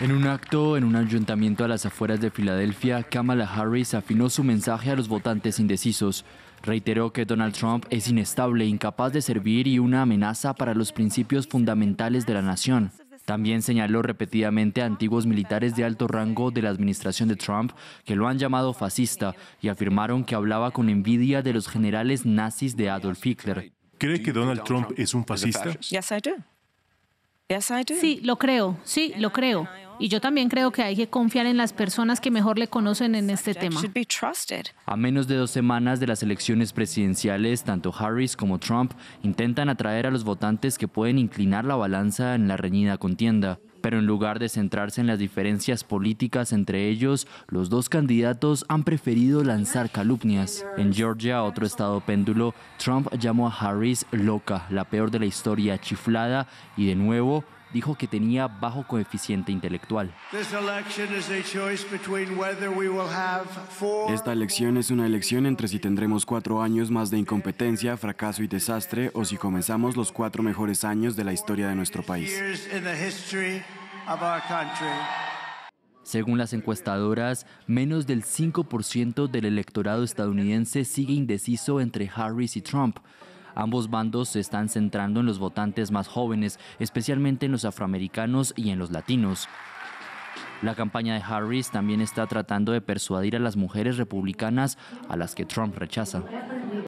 En un acto en un ayuntamiento a las afueras de Filadelfia, Kamala Harris afinó su mensaje a los votantes indecisos. Reiteró que Donald Trump es inestable, incapaz de servir y una amenaza para los principios fundamentales de la nación. También señaló repetidamente a antiguos militares de alto rango de la administración de Trump que lo han llamado fascista y afirmaron que hablaba con envidia de los generales nazis de Adolf Hitler. ¿Cree que Donald Trump es un fascista? Sí, lo creo, sí, lo creo. Y yo también creo que hay que confiar en las personas que mejor le conocen en este tema. A menos de dos semanas de las elecciones presidenciales, tanto Harris como Trump intentan atraer a los votantes que pueden inclinar la balanza en la reñida contienda. Pero en lugar de centrarse en las diferencias políticas entre ellos, los dos candidatos han preferido lanzar calumnias. En Georgia, otro estado péndulo, Trump llamó a Harris loca, la peor de la historia, chiflada y de nuevo dijo que tenía bajo coeficiente intelectual. Esta elección es una elección entre si tendremos cuatro años más de incompetencia, fracaso y desastre o si comenzamos los cuatro mejores años de la historia de nuestro país. Según las encuestadoras, menos del 5% del electorado estadounidense sigue indeciso entre Harris y Trump. Ambos bandos se están centrando en los votantes más jóvenes, especialmente en los afroamericanos y en los latinos. La campaña de Harris también está tratando de persuadir a las mujeres republicanas a las que Trump rechaza.